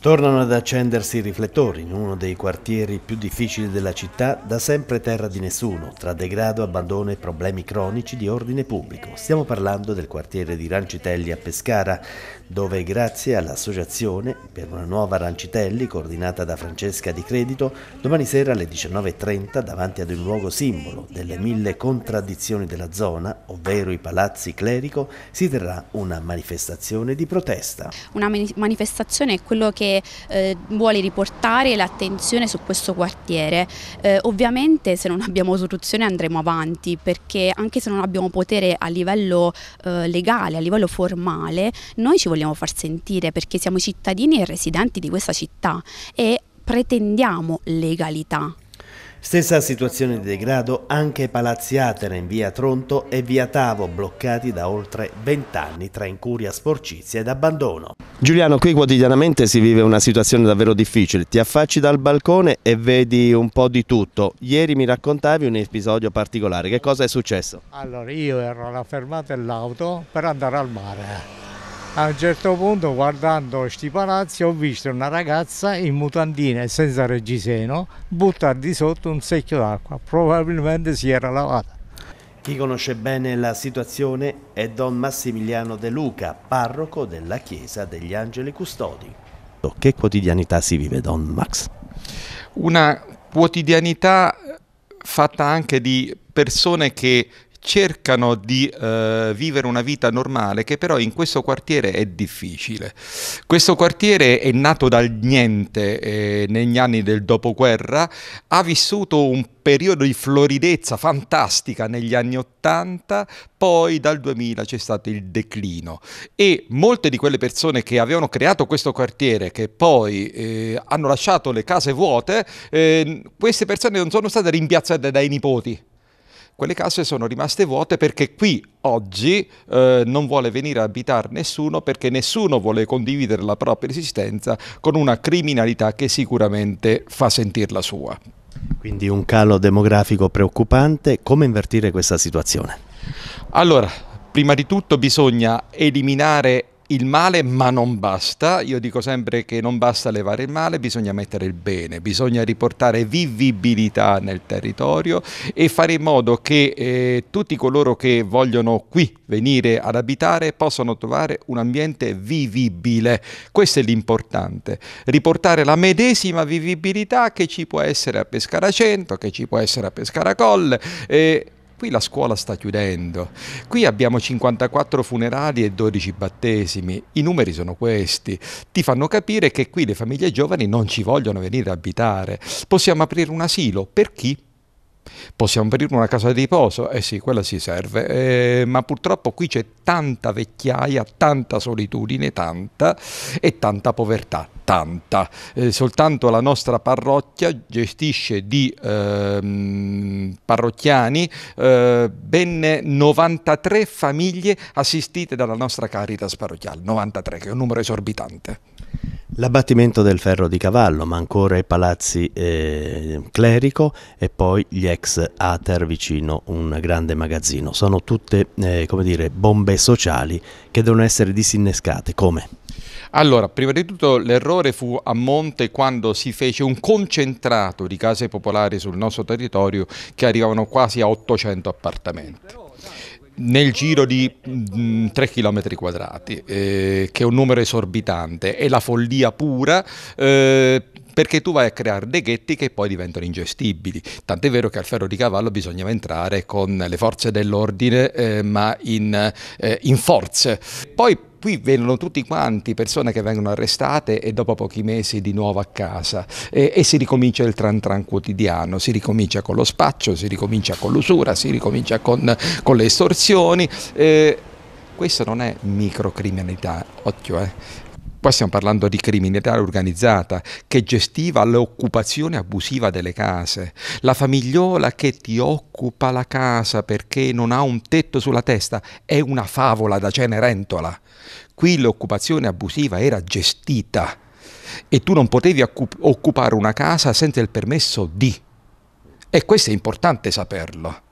Tornano ad accendersi i riflettori in uno dei quartieri più difficili della città, da sempre terra di nessuno, tra degrado, abbandono e problemi cronici di ordine pubblico. Stiamo parlando del quartiere di Rancitelli a Pescara, dove grazie all'associazione per una nuova Rancitelli, coordinata da Francesca Di Credito, domani sera alle 19.30 davanti ad un luogo simbolo delle mille contraddizioni della zona, ovvero i palazzi clerico, si terrà una manifestazione di protesta. Una manifestazione è quello che che eh, vuole riportare l'attenzione su questo quartiere. Eh, ovviamente se non abbiamo soluzione andremo avanti perché anche se non abbiamo potere a livello eh, legale, a livello formale, noi ci vogliamo far sentire perché siamo cittadini e residenti di questa città e pretendiamo legalità. Stessa situazione di degrado anche Palazzi Atene in via Tronto e via Tavo, bloccati da oltre 20 anni tra incuria, sporcizia ed abbandono. Giuliano, qui quotidianamente si vive una situazione davvero difficile. Ti affacci dal balcone e vedi un po' di tutto. Ieri mi raccontavi un episodio particolare. Che cosa è successo? Allora, io ero alla fermata dell'auto per andare al mare a un certo punto guardando questi palazzi ho visto una ragazza in mutandina e senza reggiseno buttare di sotto un secchio d'acqua, probabilmente si era lavata. Chi conosce bene la situazione è Don Massimiliano De Luca, parroco della Chiesa degli Angeli Custodi. Che quotidianità si vive Don Max? Una quotidianità fatta anche di persone che cercano di eh, vivere una vita normale che però in questo quartiere è difficile. Questo quartiere è nato dal niente eh, negli anni del dopoguerra, ha vissuto un periodo di floridezza fantastica negli anni Ottanta, poi dal 2000 c'è stato il declino e molte di quelle persone che avevano creato questo quartiere, che poi eh, hanno lasciato le case vuote, eh, queste persone non sono state rimpiazzate dai nipoti quelle case sono rimaste vuote perché qui oggi eh, non vuole venire a abitare nessuno perché nessuno vuole condividere la propria esistenza con una criminalità che sicuramente fa sentire la sua. Quindi un calo demografico preoccupante, come invertire questa situazione? Allora, prima di tutto bisogna eliminare il male ma non basta, io dico sempre che non basta levare il male, bisogna mettere il bene, bisogna riportare vivibilità nel territorio e fare in modo che eh, tutti coloro che vogliono qui venire ad abitare possano trovare un ambiente vivibile. Questo è l'importante, riportare la medesima vivibilità che ci può essere a Pescara Centro, che ci può essere a Pescara Colle. Eh, qui la scuola sta chiudendo, qui abbiamo 54 funerali e 12 battesimi, i numeri sono questi, ti fanno capire che qui le famiglie giovani non ci vogliono venire a abitare, possiamo aprire un asilo, per chi? Possiamo aprire una casa di riposo? Eh sì, quella si serve, eh, ma purtroppo qui c'è tanta vecchiaia, tanta solitudine, tanta e tanta povertà. 80. Eh, soltanto la nostra parrocchia gestisce di ehm, parrocchiani eh, ben 93 famiglie assistite dalla nostra Caritas parrocchiale, 93 che è un numero esorbitante. L'abbattimento del ferro di cavallo, ma ancora i palazzi eh, clerico e poi gli ex Ater vicino un grande magazzino. Sono tutte, eh, come dire, bombe sociali che devono essere disinnescate. Come? Allora, prima di tutto l'errore fu a monte quando si fece un concentrato di case popolari sul nostro territorio che arrivavano quasi a 800 appartamenti nel giro di mh, 3 km quadrati, eh, che è un numero esorbitante, è la follia pura. Eh, perché tu vai a creare dei ghetti che poi diventano ingestibili. Tant'è vero che al ferro di cavallo bisognava entrare con le forze dell'ordine, eh, ma in, eh, in forze. Poi qui vengono tutti quanti persone che vengono arrestate e dopo pochi mesi di nuovo a casa e, e si ricomincia il tran tran quotidiano, si ricomincia con lo spaccio, si ricomincia con l'usura, si ricomincia con, con le estorsioni. Eh, questa non è microcriminalità, occhio, eh. Poi stiamo parlando di criminalità organizzata che gestiva l'occupazione abusiva delle case, la famigliola che ti occupa la casa perché non ha un tetto sulla testa è una favola da Cenerentola. Qui l'occupazione abusiva era gestita e tu non potevi occupare una casa senza il permesso di. E questo è importante saperlo.